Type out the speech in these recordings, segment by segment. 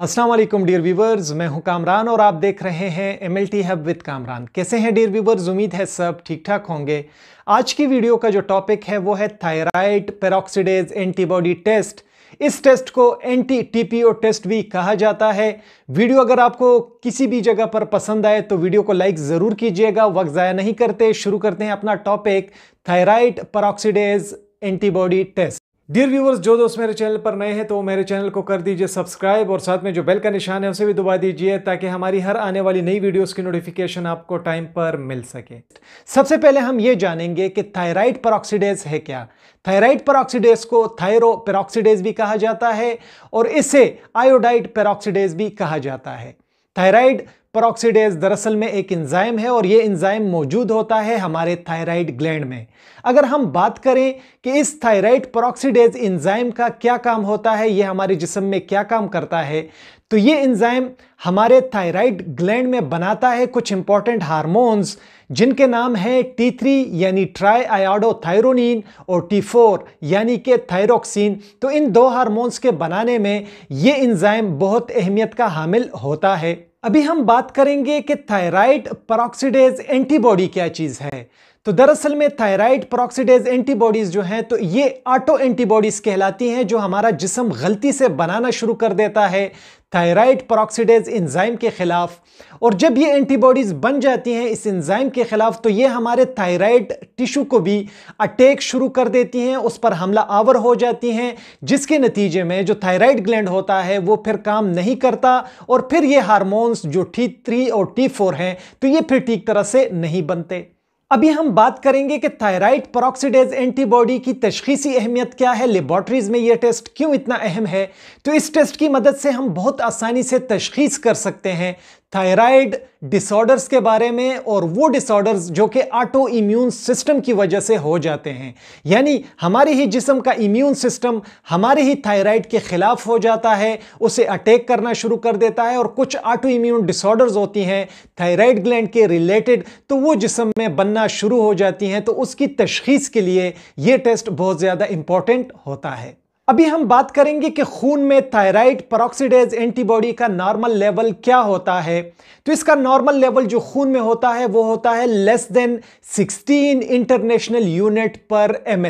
वालेकुम dear viewers मैं हूं कामरान और आप देख रहे हैं M L T hub with Kamran कैसे हैं डियर व्यूवर्स उम्मीद है सब ठीक ठाक होंगे आज की वीडियो का जो टॉपिक है वो है थायराइड पेरोक्सीडेज एंटीबॉडी टेस्ट इस टेस्ट को एंटी टीपीओ टेस्ट भी कहा जाता है वीडियो अगर आपको किसी भी जगह पर पसंद आए तो वीडियो को लाइक ज़रूर कीजिएगा वक्त ज़ाया नहीं करते शुरू करते हैं अपना topic thyroid peroxidase antibody test dear viewers जो दोस्त मेरे चैनल पर नए हैं तो मेरे चैनल को कर दीजिए सब्सक्राइब और साथ में जो बेल का निशान है उसे भी दबा दीजिए ताकि हमारी हर आने वाली नई वीडियोस की नोटिफिकेशन आपको टाइम पर मिल सके सबसे पहले हम ये जानेंगे कि थायराइड परऑक्सीडेज है क्या थायराइड परऑक्सीडेज को थायरो पेरोक्सीडेज भी कहा जाता है और इसे आयोडाइड पेरोक्सीडेज भी कहा जाता है थायराइड परऑक्सीडेज दरअसल में एक इंजाइम है और ये इंजाइम मौजूद होता है हमारे थायराइड ग्लैंड में अगर हम बात करें कि इस थायराइड परॉक्सीडेज इंजाइम का क्या काम होता है ये हमारे जिसम में क्या काम करता है तो ये इंजाइम हमारे थायराइड ग्लैंड में बनाता है कुछ इंपॉर्टेंट हारमोन्स जिनके नाम है टी थ्री यानी ट्राई आयोडोथायरोनिन और टी फोर यानी कि थायरोक्सिन तो इन दो हारमोन्स के बनाने में ये इंजाइम बहुत अहमियत का हामिल होता है अभी हम बात करेंगे कि थायराइड परॉक्सीडेज एंटीबॉडी क्या चीज़ है तो दरअसल में थायराइड प्रोक्सीडेज एंटीबॉडीज जो हैं तो ये ऑटो एंटीबॉडीज कहलाती हैं जो हमारा जिसम गलती से बनाना शुरू कर देता है थायराइड प्रोक्सीडेज इंजाइम के खिलाफ और जब ये एंटीबॉडीज़ बन जाती हैं इस एंज़ाइम के खिलाफ तो ये हमारे थायराइड टिश्यू को भी अटैक शुरू कर देती हैं उस पर हमला आवर हो जाती हैं जिसके नतीजे में जो थायराइड ग्लैंड होता है वो फिर काम नहीं करता और फिर ये हारमोन्स जो टी थ्री और टी फोर हैं तो ये फिर ठीक तरह से नहीं बनते अभी हम बात करेंगे कि थायराइड परऑक्सीडेज एंटीबॉडी की तशखीसी अहमियत क्या है लेबॉर्ट्रीज में यह टेस्ट क्यों इतना अहम है तो इस टेस्ट की मदद से हम बहुत आसानी से तशखीस कर सकते हैं थायराइड डिसऑर्डर्स के बारे में और वो डिसऑर्डर्स जो कि ऑटो इम्यून सिस्टम की वजह से हो जाते हैं यानी हमारे ही जिसम का इम्यून सिस्टम हमारे ही थायराइड के खिलाफ हो जाता है उसे अटैक करना शुरू कर देता है और कुछ ऑटो इम्यून डिसऑर्डर्स होती हैं थायराइड ग्लैंड के रिलेटेड तो वो जिसम में बनना शुरू हो जाती हैं तो उसकी तशखीस के लिए ये टेस्ट बहुत ज़्यादा इंपॉर्टेंट होता है अभी हम बात करेंगे कि खून में थायराइड परऑक्सीडेज एंटीबॉडी का नॉर्मल लेवल क्या होता है तो इसका नॉर्मल लेवल जो खून में होता है वो होता है less than 16 international unit per M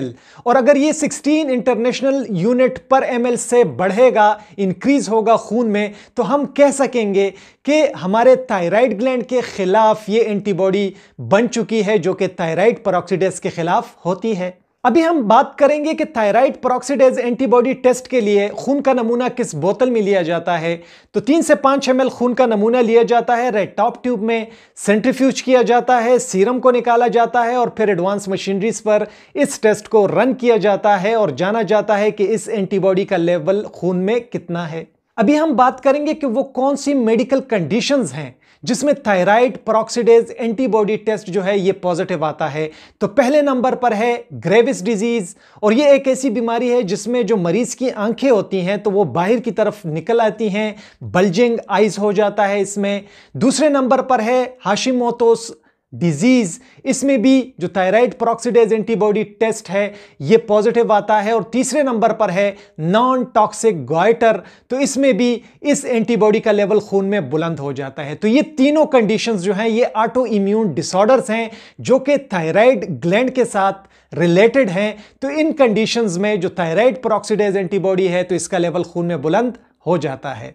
और अगर ये 16 इंटरनेशनल यूनिट पर एम से बढ़ेगा इंक्रीज होगा खून में तो हम कह सकेंगे कि हमारे थायराइड ग्लैंड के खिलाफ ये एंटीबॉडी बन चुकी है जो कि थायराइड परऑक्सीडेज के खिलाफ होती है अभी हम बात करेंगे कि थायराइड प्रोक्सीडेज एंटीबॉडी टेस्ट के लिए खून का नमूना किस बोतल में लिया जाता है तो तीन से पाँच एम खून का नमूना लिया जाता है रेड टॉप ट्यूब में सेंट्रीफ्यूज किया जाता है सीरम को निकाला जाता है और फिर एडवांस मशीनरीज पर इस टेस्ट को रन किया जाता है और जाना जाता है कि इस एंटीबॉडी का लेवल खून में कितना है अभी हम बात करेंगे कि वो कौन सी मेडिकल कंडीशंस हैं जिसमें थायराइड प्रोक्सीडेज एंटीबॉडी टेस्ट जो है ये पॉजिटिव आता है तो पहले नंबर पर है ग्रेविस डिजीज और ये एक ऐसी बीमारी है जिसमें जो मरीज की आंखें होती हैं तो वो बाहर की तरफ निकल आती हैं बल्जिंग आइज हो जाता है इसमें दूसरे नंबर पर है हाशिमोतोस डिजीज इसमें भी जो थायराइड प्रोक्सीडेज एंटीबॉडी टेस्ट है ये पॉजिटिव आता है और तीसरे नंबर पर है नॉन टॉक्सिक गॉयटर तो इसमें भी इस एंटीबॉडी का लेवल खून में बुलंद हो जाता है तो ये तीनों कंडीशंस जो हैं ये ऑटो इम्यून डिसऑर्डर्स हैं जो कि थायराइड ग्लैंड के साथ रिलेटेड हैं तो इन कंडीशंस में जो थायराइड प्रोक्सीडेज एंटीबॉडी है तो इसका लेवल खून में बुलंद हो जाता है